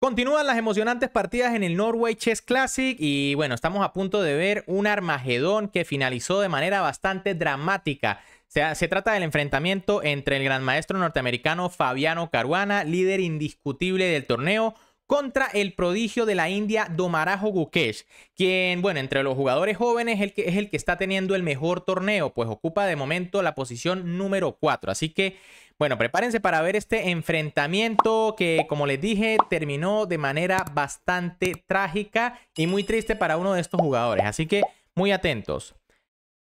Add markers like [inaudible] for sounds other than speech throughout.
Continúan las emocionantes partidas en el Norway Chess Classic y bueno, estamos a punto de ver un Armagedón que finalizó de manera bastante dramática. Se, trata del enfrentamiento entre el gran maestro norteamericano Fabiano Caruana, líder indiscutible del torneo, contra el prodigio de la India Domarajo Gukesh, quien, bueno, entre los jugadores jóvenes es el, que, es el que está teniendo el mejor torneo, pues ocupa de momento la posición número 4. Así que, bueno, prepárense para ver este enfrentamiento que, como les dije, terminó de manera bastante trágica y muy triste para uno de estos jugadores. Así que, muy atentos.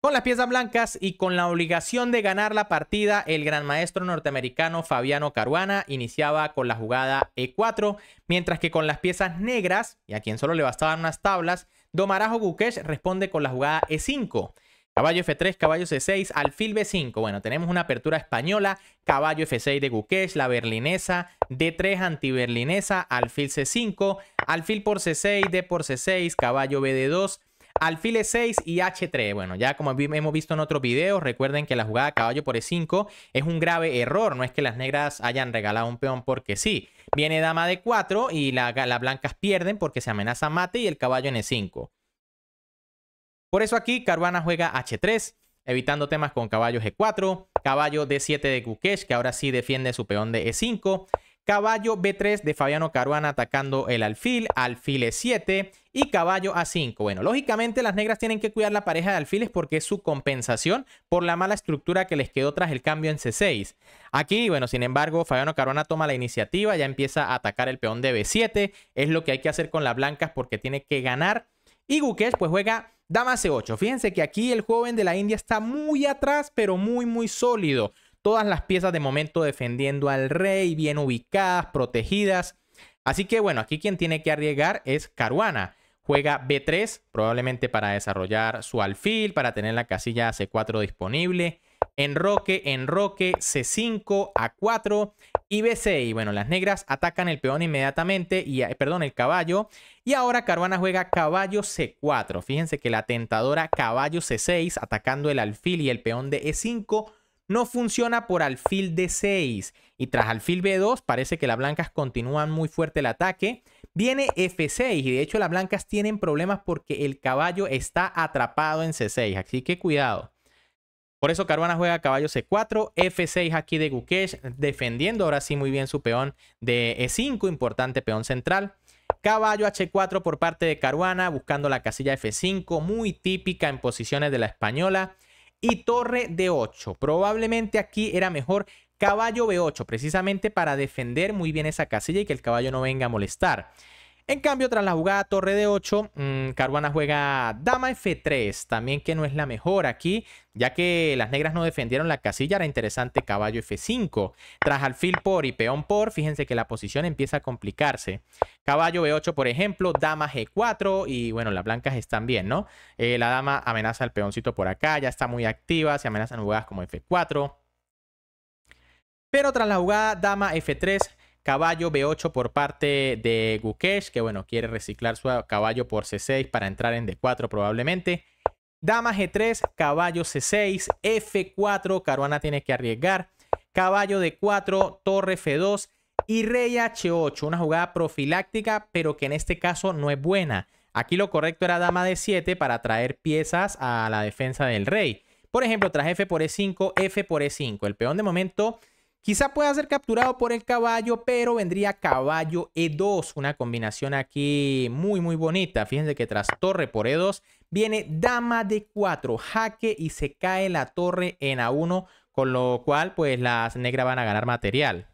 Con las piezas blancas y con la obligación de ganar la partida, el gran maestro norteamericano Fabiano Caruana iniciaba con la jugada E4, mientras que con las piezas negras, y a quien solo le bastaban unas tablas, Domarajo Gukesh responde con la jugada E5. Caballo F3, caballo C6, alfil B5. Bueno, tenemos una apertura española, caballo F6 de Gukesh, la berlinesa, D3 antiberlinesa, alfil C5, alfil por C6, D por C6, caballo bd 2 Alfil e 6 y h3. Bueno, ya como hemos visto en otros videos, recuerden que la jugada caballo por e5 es un grave error. No es que las negras hayan regalado un peón porque sí. Viene dama de 4 y las blancas pierden porque se amenaza mate y el caballo en e5. Por eso aquí Caruana juega h3, evitando temas con caballo g4, caballo d7 de Gukesh, que ahora sí defiende su peón de e5, Caballo B3 de Fabiano Caruana atacando el alfil, alfil E7 y caballo A5. Bueno, lógicamente las negras tienen que cuidar la pareja de alfiles porque es su compensación por la mala estructura que les quedó tras el cambio en C6. Aquí, bueno, sin embargo, Fabiano Caruana toma la iniciativa, ya empieza a atacar el peón de B7, es lo que hay que hacer con las blancas porque tiene que ganar. Y Gukesh pues juega dama C8. Fíjense que aquí el joven de la India está muy atrás, pero muy, muy sólido. Todas las piezas de momento defendiendo al rey, bien ubicadas, protegidas. Así que bueno, aquí quien tiene que arriesgar es Caruana. Juega B3, probablemente para desarrollar su alfil, para tener la casilla C4 disponible. Enroque, enroque, C5, A4 y B6. Bueno, las negras atacan el peón inmediatamente, y, eh, perdón, el caballo. Y ahora Caruana juega caballo C4. Fíjense que la tentadora caballo C6, atacando el alfil y el peón de E5, no funciona por alfil D6 y tras alfil B2 parece que las blancas continúan muy fuerte el ataque. Viene F6 y de hecho las blancas tienen problemas porque el caballo está atrapado en C6, así que cuidado. Por eso Caruana juega caballo C4, F6 aquí de Gukesh, defendiendo ahora sí muy bien su peón de E5, importante peón central. Caballo H4 por parte de Caruana, buscando la casilla F5, muy típica en posiciones de la española y torre de 8. Probablemente aquí era mejor caballo B8, precisamente para defender muy bien esa casilla y que el caballo no venga a molestar. En cambio, tras la jugada torre de 8, mm, Caruana juega dama F3, también que no es la mejor aquí, ya que las negras no defendieron la casilla, era interesante caballo F5. Tras alfil por y peón por, fíjense que la posición empieza a complicarse. Caballo B8, por ejemplo, dama G4 y bueno, las blancas están bien, ¿no? Eh, la dama amenaza al peoncito por acá, ya está muy activa, se amenazan jugadas como F4. Pero tras la jugada dama F3, Caballo B8 por parte de Gukesh, que bueno, quiere reciclar su caballo por C6 para entrar en D4 probablemente. Dama G3, caballo C6, F4, Caruana tiene que arriesgar. Caballo D4, torre F2 y rey H8. Una jugada profiláctica, pero que en este caso no es buena. Aquí lo correcto era dama D7 para traer piezas a la defensa del rey. Por ejemplo, tras F por E5, F por E5. El peón de momento Quizá pueda ser capturado por el caballo, pero vendría caballo E2, una combinación aquí muy muy bonita. Fíjense que tras torre por E2 viene dama D4, jaque y se cae la torre en A1, con lo cual pues las negras van a ganar material.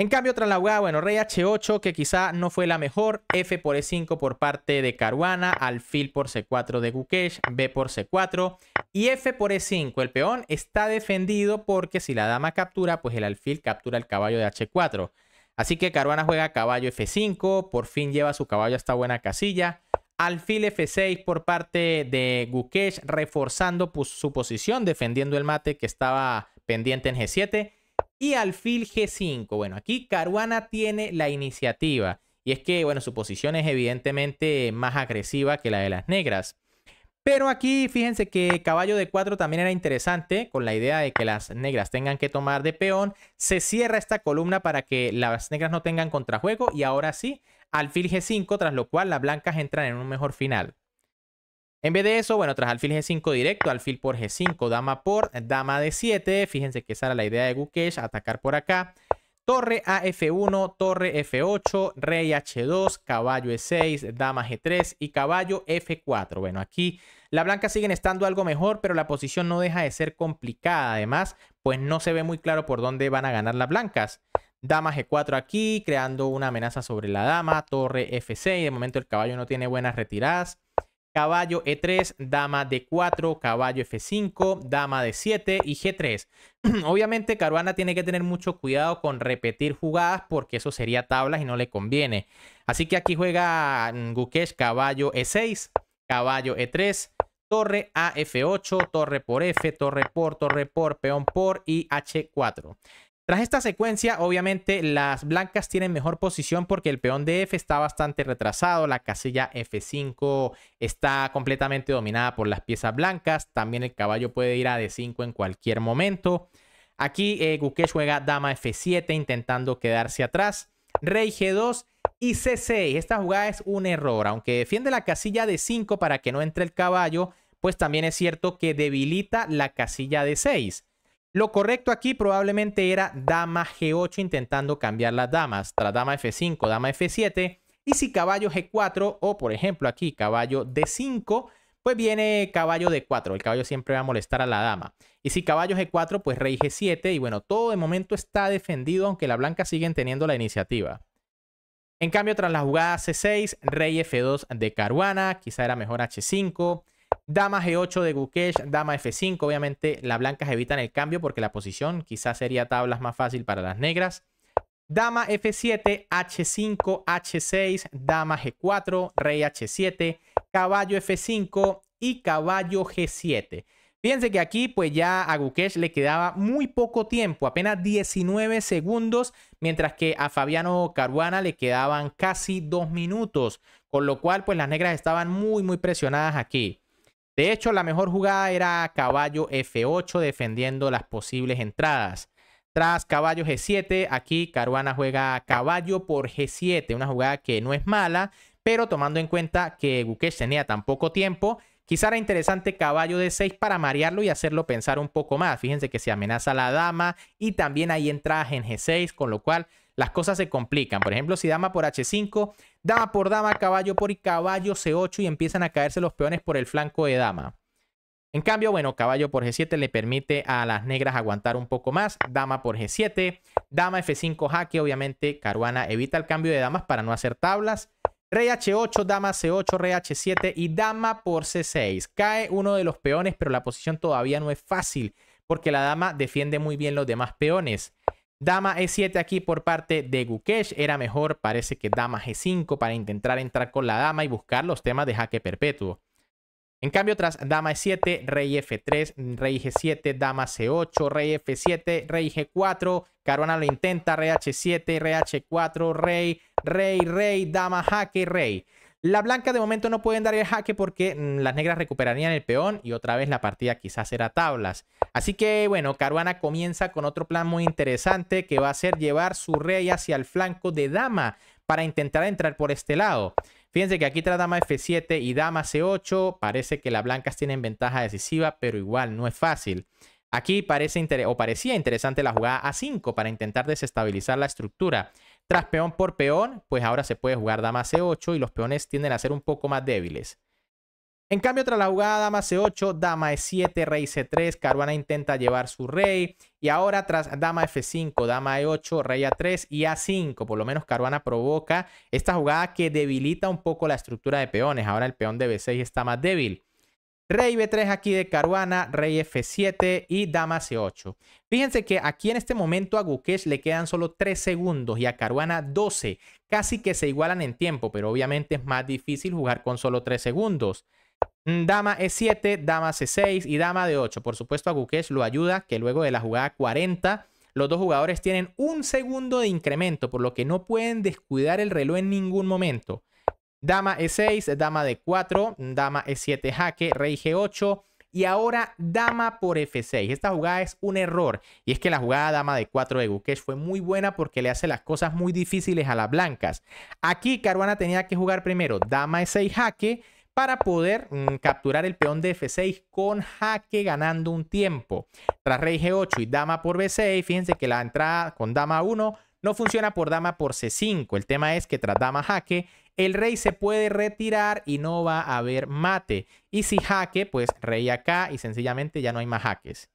En cambio, tras la jugada, bueno, rey h8, que quizá no fue la mejor. F por e5 por parte de Caruana, alfil por c4 de Gukesh, b por c4 y f por e5. El peón está defendido porque si la dama captura, pues el alfil captura el caballo de h4. Así que Caruana juega caballo f5, por fin lleva su caballo a esta buena casilla. Alfil f6 por parte de Gukesh, reforzando pues, su posición, defendiendo el mate que estaba pendiente en g7 y alfil G5. Bueno, aquí Caruana tiene la iniciativa. Y es que, bueno, su posición es evidentemente más agresiva que la de las negras. Pero aquí fíjense que caballo de 4 también era interesante con la idea de que las negras tengan que tomar de peón. Se cierra esta columna para que las negras no tengan contrajuego y ahora sí, alfil G5, tras lo cual las blancas entran en un mejor final. En vez de eso, bueno, tras alfil G5 directo, alfil por G5, dama por, dama d 7. Fíjense que esa era la idea de Gukesh, atacar por acá. Torre a F1, torre F8, rey H2, caballo E6, dama G3 y caballo F4. Bueno, aquí la blanca siguen estando algo mejor, pero la posición no deja de ser complicada. Además, pues no se ve muy claro por dónde van a ganar las blancas. Dama G4 aquí, creando una amenaza sobre la dama, torre F6. De momento el caballo no tiene buenas retiradas caballo E3, dama D4, caballo F5, dama D7 y G3. [clears throat] Obviamente Caruana tiene que tener mucho cuidado con repetir jugadas porque eso sería tablas y no le conviene. Así que aquí juega mm, Gukesh caballo E6, caballo E3, torre a F8, torre por F, torre por, torre por, peón por y H4. Tras esta secuencia, obviamente las blancas tienen mejor posición porque el peón de F está bastante retrasado, la casilla F5 está completamente dominada por las piezas blancas, también el caballo puede ir a D5 en cualquier momento. Aquí eh, juega dama F7 intentando quedarse atrás, rey G2 y C6. Esta jugada es un error, aunque defiende la casilla D5 para que no entre el caballo, pues también es cierto que debilita la casilla D6. Lo correcto aquí probablemente era dama G8 intentando cambiar las damas, tras dama F5, dama F7. Y si caballo G4 o por ejemplo aquí caballo D5, pues viene caballo D4. El caballo siempre va a molestar a la dama. Y si caballo G4, pues rey G7. Y bueno, todo de momento está defendido, aunque la blanca siguen teniendo la iniciativa. En cambio, tras la jugada C6, rey F2 de Caruana, quizá era mejor H5. Dama G8 de Gukesh, dama F5. Obviamente las blancas evitan el cambio porque la posición quizás sería tablas más fácil para las negras. Dama F7, H5, H6, dama G4, rey H7, caballo F5 y caballo G7. Fíjense que aquí pues ya a Gukesh le quedaba muy poco tiempo, apenas 19 segundos, mientras que a Fabiano Caruana le quedaban casi 2 minutos, con lo cual pues las negras estaban muy muy presionadas aquí. De hecho, la mejor jugada era caballo F8 defendiendo las posibles entradas. Tras caballo G7, aquí Caruana juega caballo por G7, una jugada que no es mala, pero tomando en cuenta que Gukesh tenía tan poco tiempo, quizá era interesante caballo D6 para marearlo y hacerlo pensar un poco más. Fíjense que se amenaza la dama y también hay entradas en G6, con lo cual las cosas se complican. Por ejemplo, si dama por H5, Dama por dama, caballo por y caballo C8 y empiezan a caerse los peones por el flanco de dama. En cambio, bueno, caballo por G7 le permite a las negras aguantar un poco más. Dama por G7, dama F5 jaque, obviamente Caruana evita el cambio de damas para no hacer tablas. Rey H8, dama C8, rey H7 y dama por C6. Cae uno de los peones, pero la posición todavía no es fácil porque la dama defiende muy bien los demás peones. Dama E7 aquí por parte de Gukesh. Era mejor, parece que dama G5 para intentar entrar con la dama y buscar los temas de jaque perpetuo. En cambio, tras dama E7, rey F3, rey G7, dama C8, rey F7, rey G4. Caruana lo intenta, rey H7, rey H4, rey, rey, rey, dama jaque, rey. La blanca de momento no pueden dar el jaque porque mm, las negras recuperarían el peón y otra vez la partida quizás será tablas. Así que bueno, Caruana comienza con otro plan muy interesante que va a ser llevar su rey hacia el flanco de dama para intentar entrar por este lado. Fíjense que aquí trae dama F7 y dama C8 parece que las blancas tienen ventaja decisiva, pero igual no es fácil. Aquí parece o parecía interesante la jugada A5 para intentar desestabilizar la estructura. Tras peón por peón, pues ahora se puede jugar dama c8 y los peones tienden a ser un poco más débiles. En cambio, tras la jugada dama c8, dama e7, rey c3, Caruana intenta llevar su rey. Y ahora tras dama f5, dama e8, rey a3 y a5, por lo menos Caruana provoca esta jugada que debilita un poco la estructura de peones. Ahora el peón de b6 está más débil. Rey B3 aquí de Caruana, Rey F7 y Dama C8. Fíjense que aquí en este momento a Gukesh le quedan solo 3 segundos y a Caruana 12. Casi que se igualan en tiempo, pero obviamente es más difícil jugar con solo 3 segundos. Mm, Dama E7, Dama C6 y Dama D8. Por supuesto a Gukesh lo ayuda que luego de la jugada 40 los dos jugadores tienen un segundo de incremento, por lo que no pueden descuidar el reloj en ningún momento. Dama E6, dama D4, dama E7 jaque, rey G8 y ahora dama por F6. Esta jugada es un error y es que la jugada dama de 4 de Gukesh fue muy buena porque le hace las cosas muy difíciles a las blancas. Aquí Caruana tenía que jugar primero dama E6 jaque para poder mm, capturar el peón de F6 con jaque ganando un tiempo. Tras rey G8 y dama por B6, fíjense que la entrada con dama 1 no funciona por dama por C5. El tema es que tras dama jaque, el rey se puede retirar y no va a haber mate. Y si jaque, pues rey acá y sencillamente ya no hay más jaques.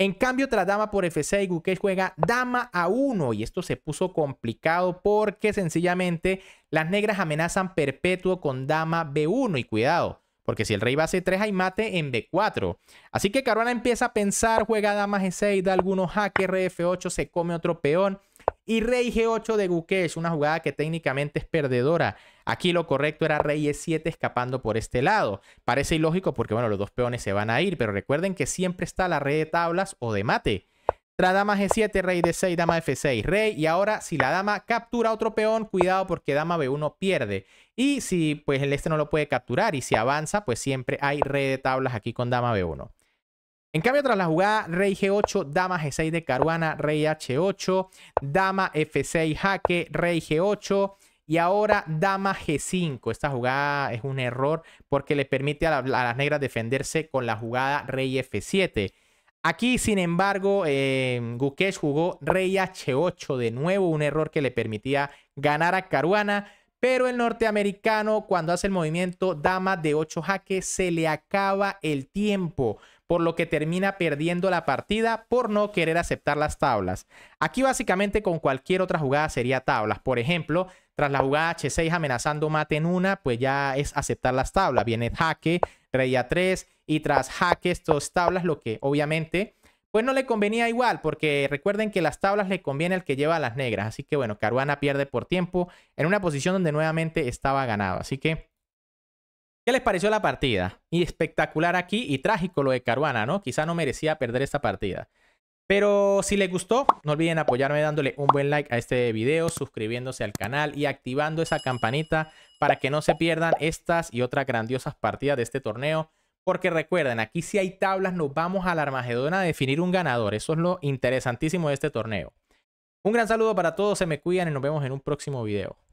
En cambio, tras dama por F6, Gukesh juega dama a 1 y esto se puso complicado porque sencillamente las negras amenazan perpetuo con dama B1 y cuidado, porque si el rey va a C3 hay mate en B4. Así que Caruana empieza a pensar, juega dama G6, da algunos jaques, rey F8, se come otro peón y rey G8 de Gukesh, una jugada que técnicamente es perdedora. Aquí lo correcto era rey E7 escapando por este lado. Parece ilógico porque, bueno, los dos peones se van a ir, pero recuerden que siempre está la red de tablas o de mate. Tras dama G7, rey D6, dama F6, rey. Y ahora, si la dama captura otro peón, cuidado porque dama B1 pierde. Y si, pues, el este no lo puede capturar y si avanza, pues siempre hay rey de tablas aquí con dama B1. En cambio, tras la jugada, rey G8, dama G6 de Caruana, rey H8, dama F6 jaque, rey G8 y ahora dama G5. Esta jugada es un error porque le permite a, las negras defenderse con la jugada rey F7. Aquí, sin embargo, eh, Gukesh jugó rey H8 de nuevo, un error que le permitía ganar a Caruana. Pero el norteamericano, cuando hace el movimiento dama de 8 jaque, se le acaba el tiempo, por lo que termina perdiendo la partida por no querer aceptar las tablas. Aquí básicamente con cualquier otra jugada sería tablas. Por ejemplo, tras la jugada H6 amenazando mate en una, pues ya es aceptar las tablas. Viene jaque, rey a 3 y tras jaque, estos tablas, lo que obviamente pues no le convenía igual, porque recuerden que las tablas le conviene al que lleva las negras. Así que bueno, Caruana pierde por tiempo en una posición donde nuevamente estaba ganado. Así que, ¿qué les pareció la partida? Y espectacular aquí y trágico lo de Caruana, ¿no? Quizá no merecía perder esta partida. Pero si les gustó, no olviden apoyarme dándole un buen like a este video, suscribiéndose al canal y activando esa campanita para que no se pierdan estas y otras grandiosas partidas de este torneo porque recuerden, aquí si hay tablas, nos vamos a la Armagedón a definir un ganador. Eso es lo interesantísimo de este torneo. Un gran saludo para todos, se me cuidan y nos vemos en un próximo video.